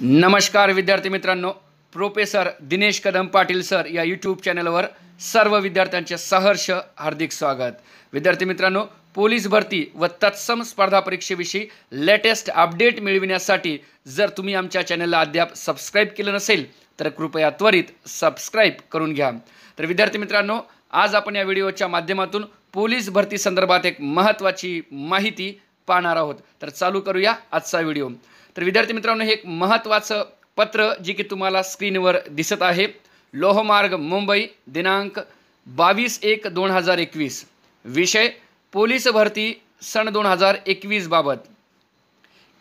नमस्कार विद्यार्थी मित्रांनो प्रोफेसर दिनेश कदम पाटील सर या यूट्यूब चॅनलवर सर्व विद्यार्थ्यांचे सहर्ष हार्दिक स्वागत विद्यार्थी मित्रांनो पोलीस भरती व तत्सम स्पर्धा परीक्षेविषयी लेटेस्ट अपडेट मिळविण्यासाठी जर तुम्ही आमच्या चॅनलला अद्याप सबस्क्राईब केलं नसेल तर कृपया त्वरित सबस्क्राईब करून घ्या तर विद्यार्थी मित्रांनो आज आपण या व्हिडिओच्या माध्यमातून पोलीस भरती संदर्भात एक महत्त्वाची माहिती पाहणार आहोत तर चालू करूया आजचा व्हिडिओ तर विद्यार्थी मित्रांनो हे एक महत्त्वाचं पत्र जे की तुम्हाला स्क्रीनवर दिसत आहे लोहमार्ग मुंबई दिनांक बावीस एक दोन हजार एकवीस विषय पोलीस भरती सण दोन हजार बाबत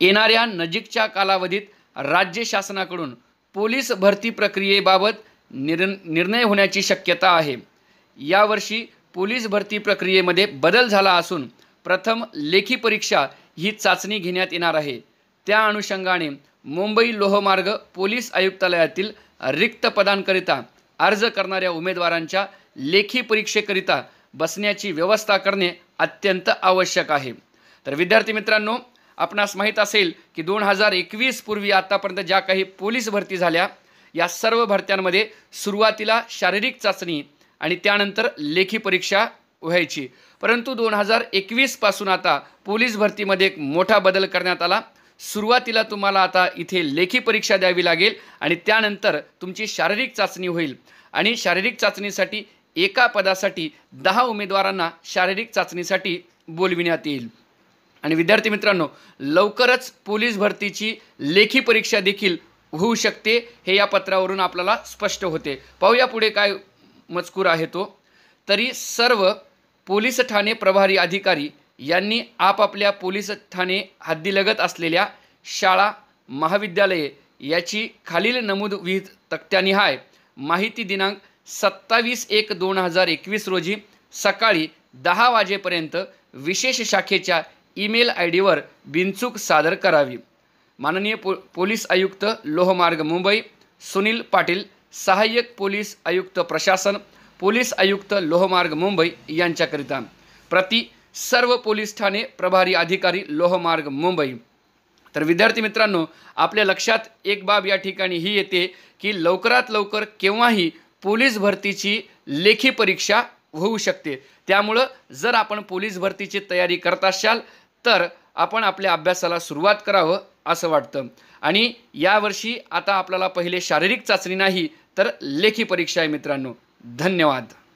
येणाऱ्या नजीकच्या कालावधीत राज्य शासनाकडून पोलीस भरती प्रक्रियेबाबत निर निर्णय होण्याची शक्यता आहे यावर्षी पोलीस भरती प्रक्रियेमध्ये बदल झाला असून प्रथम लेखी परीक्षा ही चाचणी घेण्यात येणार आहे त्या अनुषंगाने मुंबई लोहमार्ग पोलीस आयुक्तालयातील रिक्त पदांकरिता अर्ज करणाऱ्या उमेदवारांच्या लेखी परीक्षेकरिता बसण्याची व्यवस्था करणे अत्यंत आवश्यक आहे तर विद्यार्थी मित्रांनो आपणास माहीत असेल की दोन हजार एकवीस पूर्वी आतापर्यंत ज्या काही पोलीस भरती झाल्या या सर्व भरत्यांमध्ये सुरुवातीला शारीरिक चाचणी आणि त्यानंतर लेखी परीक्षा व्हायची परंतु दोन हजार एकवीसपासून आता पोलीस भरतीमध्ये एक मोठा बदल करण्यात आला सुरुवातीला तुम्हाला आता इथे लेखी परीक्षा द्यावी लागेल आणि त्यानंतर तुमची शारीरिक चाचणी होईल आणि शारीरिक चाचणीसाठी एका पदासाठी दहा उमेदवारांना शारीरिक चाचणीसाठी बोलविण्यात येईल आणि विद्यार्थी मित्रांनो लवकरच पोलीस भरतीची लेखी परीक्षा देखील होऊ शकते हे या पत्रावरून आपल्याला स्पष्ट होते पाहूया पुढे काय मजकूर आहे तो तरी सर्व पोलीस ठाणे प्रभारी अधिकारी यांनी आपापल्या पोलीस ठाणे हद्दीलगत असलेल्या शाळा महाविद्यालये याची खालील नमूद विहित तक्त्यानिहाय माहिती दिनांक सत्तावीस एक दोन हजार एकवीस रोजी सकाळी दहा वाजेपर्यंत विशेष शाखेच्या ईमेल आय डीवर बिनचूक सादर करावी माननीय पो पोलीस आयुक्त लोहमार्ग मुंबई सुनील पाटील सहाय्यक पोलीस आयुक्त प्रशासन पोलीस आयुक्त लोहमार्ग मुंबई यांच्याकरिता प्रति सर्व पोलीस ठाणे प्रभारी अधिकारी लोहमार्ग मुंबई तर विद्यार्थी मित्रांनो आपल्या लक्षात एक बाब या ठिकाणी ही येते की लवकरात लवकर केव्हाही पोलीस भरतीची लेखी परीक्षा होऊ शकते त्यामुळं जर आपण पोलीस भरतीची तयारी करत असाल तर आपण आपल्या अभ्यासाला सुरुवात करावं असं वाटतं आणि यावर्षी आता आपल्याला पहिले शारीरिक चाचणी नाही तर लेखी परीक्षा आहे मित्रांनो धन्यवाद